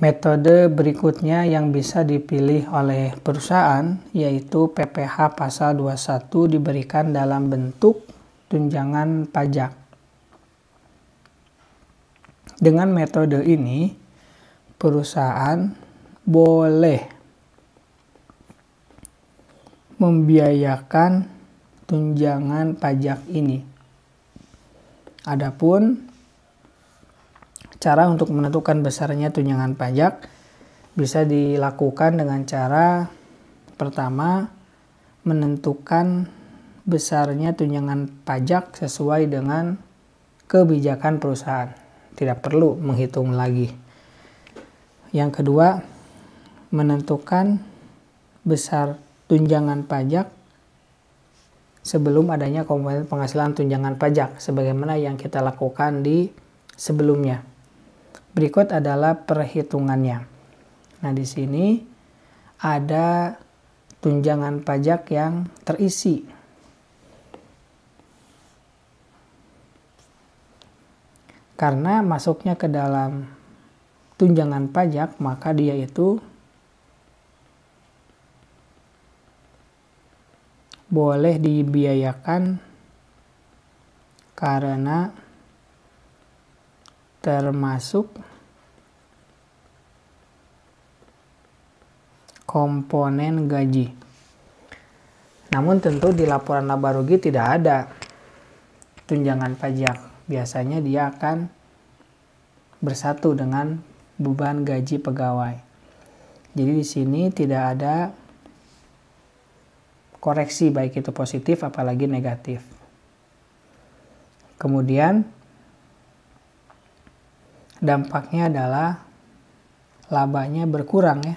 Metode berikutnya yang bisa dipilih oleh perusahaan yaitu PPh pasal 21 diberikan dalam bentuk tunjangan pajak. Dengan metode ini, perusahaan boleh membiayakan tunjangan pajak ini. Adapun cara untuk menentukan besarnya tunjangan pajak bisa dilakukan dengan cara pertama menentukan besarnya tunjangan pajak sesuai dengan kebijakan perusahaan. Tidak perlu menghitung lagi. Yang kedua, menentukan besar tunjangan pajak sebelum adanya komponen penghasilan tunjangan pajak sebagaimana yang kita lakukan di sebelumnya. Berikut adalah perhitungannya. Nah, di sini ada tunjangan pajak yang terisi. Karena masuknya ke dalam tunjangan pajak, maka dia itu boleh dibiayakan karena termasuk komponen gaji. Namun tentu di laporan laba rugi tidak ada tunjangan pajak. Biasanya dia akan bersatu dengan beban gaji pegawai. Jadi di sini tidak ada koreksi baik itu positif apalagi negatif. Kemudian dampaknya adalah labanya berkurang ya.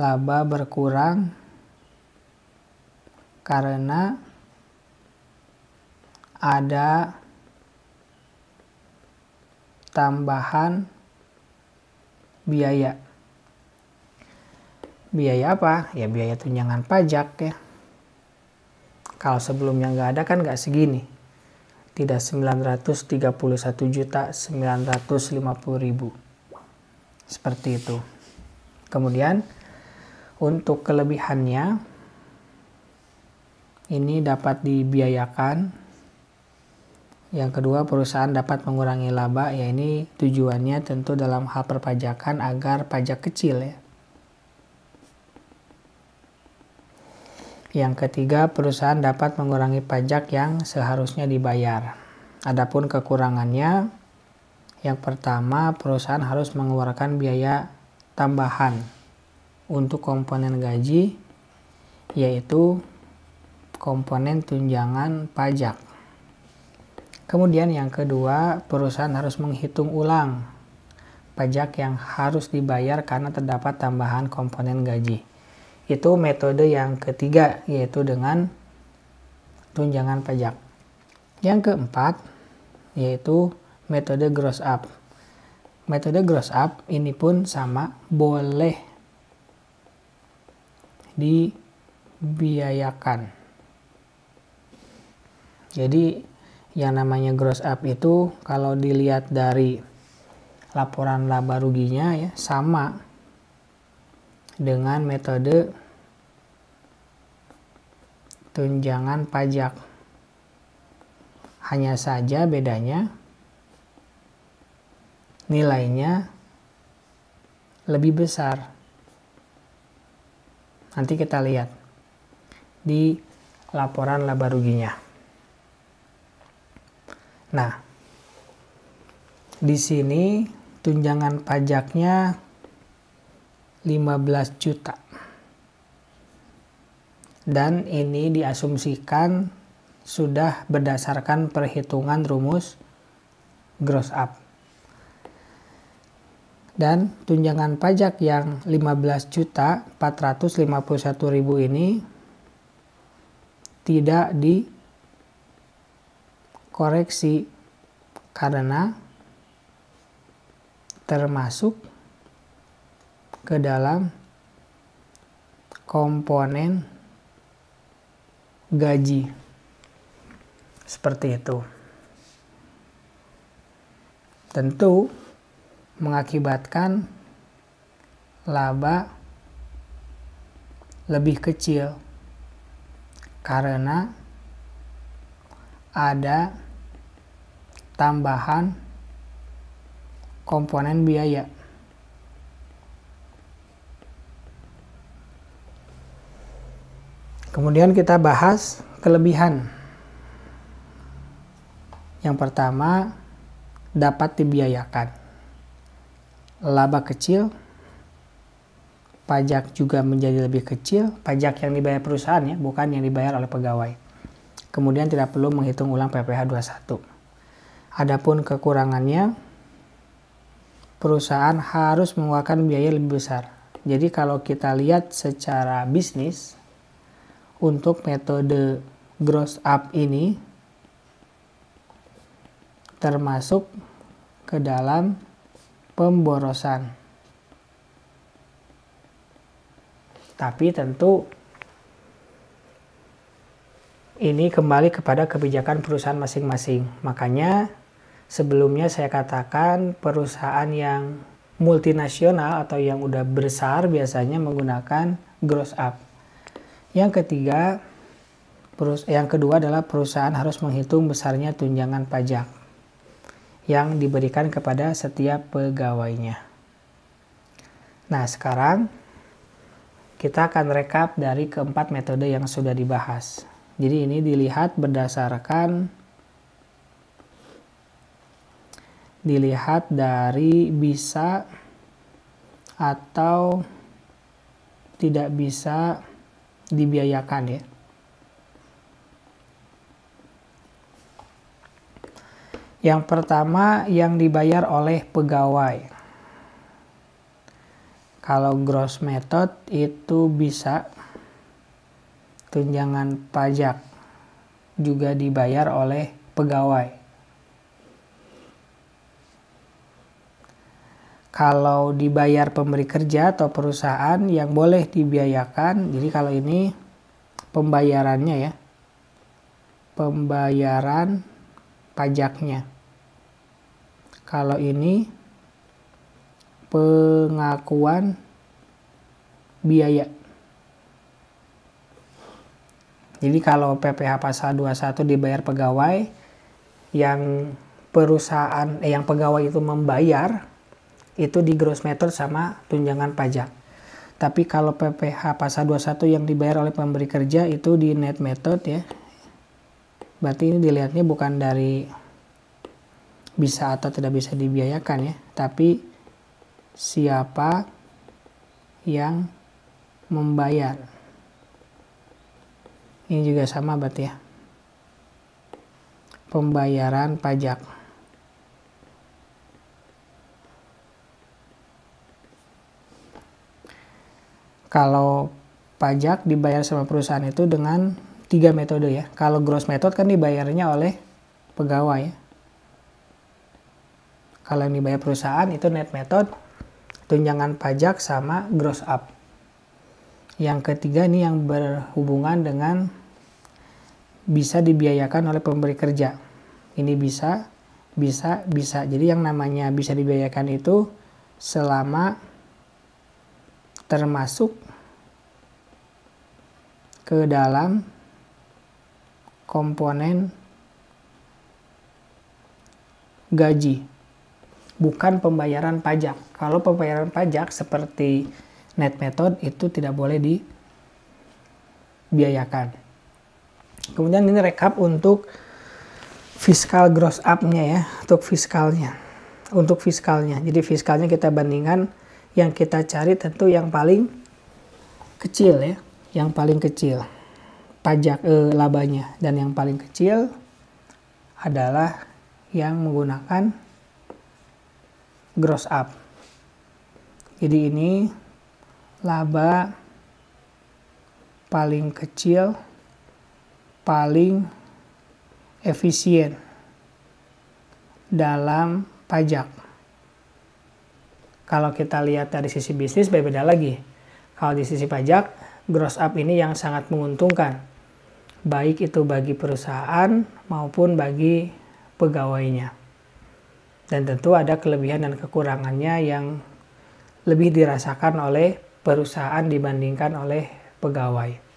Laba berkurang karena ada tambahan biaya. Biaya apa? Ya biaya tunjangan pajak ya. Kalau sebelumnya nggak ada kan nggak segini tidak juta ribu seperti itu kemudian untuk kelebihannya ini dapat dibiayakan yang kedua perusahaan dapat mengurangi laba ya ini tujuannya tentu dalam hal perpajakan agar pajak kecil ya Yang ketiga, perusahaan dapat mengurangi pajak yang seharusnya dibayar. Adapun kekurangannya, yang pertama, perusahaan harus mengeluarkan biaya tambahan untuk komponen gaji, yaitu komponen tunjangan pajak. Kemudian, yang kedua, perusahaan harus menghitung ulang pajak yang harus dibayar karena terdapat tambahan komponen gaji itu metode yang ketiga yaitu dengan tunjangan pajak. Yang keempat yaitu metode gross up. Metode gross up ini pun sama boleh dibiayakan. Jadi yang namanya gross up itu kalau dilihat dari laporan laba ruginya ya sama dengan metode tunjangan pajak. Hanya saja bedanya nilainya lebih besar. Nanti kita lihat di laporan laba ruginya. Nah, di sini tunjangan pajaknya 15 juta. Dan ini diasumsikan sudah berdasarkan perhitungan rumus gross up. Dan tunjangan pajak yang 15 juta 451 ribu ini tidak dikoreksi karena termasuk ke dalam komponen gaji. Seperti itu. Tentu mengakibatkan laba lebih kecil karena ada tambahan komponen biaya. Kemudian kita bahas kelebihan. Yang pertama, dapat dibiayakan. Laba kecil, pajak juga menjadi lebih kecil, pajak yang dibayar perusahaan ya, bukan yang dibayar oleh pegawai. Kemudian tidak perlu menghitung ulang PPh 21. Adapun kekurangannya, perusahaan harus mengeluarkan biaya lebih besar. Jadi kalau kita lihat secara bisnis, untuk metode gross up ini termasuk ke dalam pemborosan. Tapi tentu ini kembali kepada kebijakan perusahaan masing-masing. Makanya sebelumnya saya katakan perusahaan yang multinasional atau yang udah besar biasanya menggunakan gross up. Yang ketiga, yang kedua adalah perusahaan harus menghitung besarnya tunjangan pajak yang diberikan kepada setiap pegawainya. Nah, sekarang kita akan rekap dari keempat metode yang sudah dibahas. Jadi ini dilihat berdasarkan dilihat dari bisa atau tidak bisa dibiayakan ya. Yang pertama yang dibayar oleh pegawai. Kalau gross method itu bisa tunjangan pajak juga dibayar oleh pegawai. kalau dibayar pemberi kerja atau perusahaan yang boleh dibiayakan. Jadi kalau ini pembayarannya ya. Pembayaran pajaknya. Kalau ini pengakuan biaya. Jadi kalau PPh pasal 21 dibayar pegawai yang perusahaan eh, yang pegawai itu membayar itu di gross method sama tunjangan pajak. Tapi kalau PPH pasal 21 yang dibayar oleh pemberi kerja itu di net method ya. Berarti ini dilihatnya bukan dari bisa atau tidak bisa dibiayakan ya, tapi siapa yang membayar. Ini juga sama berarti ya. Pembayaran pajak. kalau pajak dibayar sama perusahaan itu dengan tiga metode ya. Kalau gross method kan dibayarnya oleh pegawai. Ya. Kalau yang dibayar perusahaan itu net method, tunjangan pajak sama gross up. Yang ketiga ini yang berhubungan dengan bisa dibiayakan oleh pemberi kerja. Ini bisa, bisa, bisa. Jadi yang namanya bisa dibiayakan itu selama termasuk ke dalam komponen gaji, bukan pembayaran pajak. Kalau pembayaran pajak seperti net method itu tidak boleh dibiayakan. Kemudian ini rekap untuk fiskal gross up-nya ya, untuk fiskalnya. Untuk fiskalnya. Jadi fiskalnya kita bandingkan yang kita cari tentu yang paling kecil ya, yang paling kecil pajak eh, labanya dan yang paling kecil adalah yang menggunakan gross up. Jadi ini laba paling kecil paling efisien dalam pajak. Kalau kita lihat dari sisi bisnis, beda lagi. Kalau di sisi pajak, gross up ini yang sangat menguntungkan. Baik itu bagi perusahaan maupun bagi pegawainya. Dan tentu ada kelebihan dan kekurangannya yang lebih dirasakan oleh perusahaan dibandingkan oleh pegawai.